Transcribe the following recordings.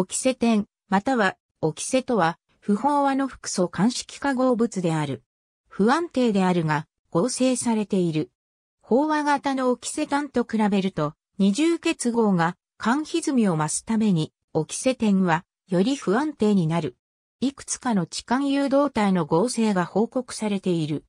オキセ店、または、オキセとは、不飽和の複素鑑識化合物である。不安定であるが、合成されている。飽和型のオキセ炭と比べると、二重結合が、間歪みを増すために、オキセ点は、より不安定になる。いくつかの置換誘導体の合成が報告されている。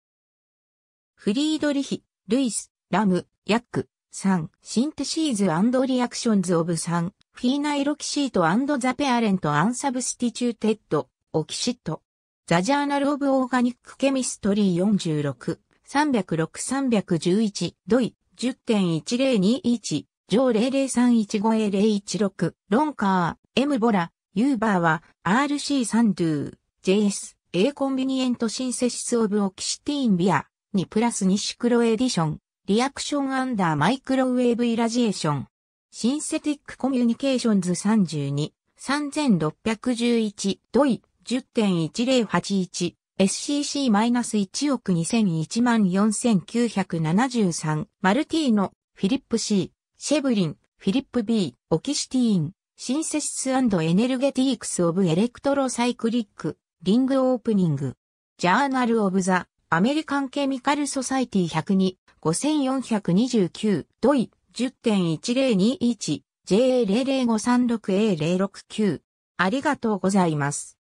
フリードリヒ、ルイス、ラム、ヤック、サン、シンテシーズリアクションズ・オブ・サン、フィーナイロキシートザペアレントアンサブスティチューテッド、オキシット。ザジャーナルオブオーガニックケミストリー46、306-311、ドイ、10.1021、上 00315A016、ロンカー、エムボラ、ユーバーは、RC サンドゥー、JS、A コンビニエントシンセシスオブオキシティンビア、2プラス2シクロエディション、リアクションアンダーマイクロウェーブイラジエーション。シンセティックコミュニケーションズ32、3611、ドイ、10.1081、SCC-1 億2001万4973、マルティーノ、フィリップ C、シェブリン、フィリップ B、オキシティーン、シンセシスエネルゲティークス・オブ・エレクトロサイクリック、リング・オープニング、ジャーナル・オブ・ザ・アメリカン・ケミカル・ソサイティ102、5429、ドイ、10.1021JA00536A069。ありがとうございます。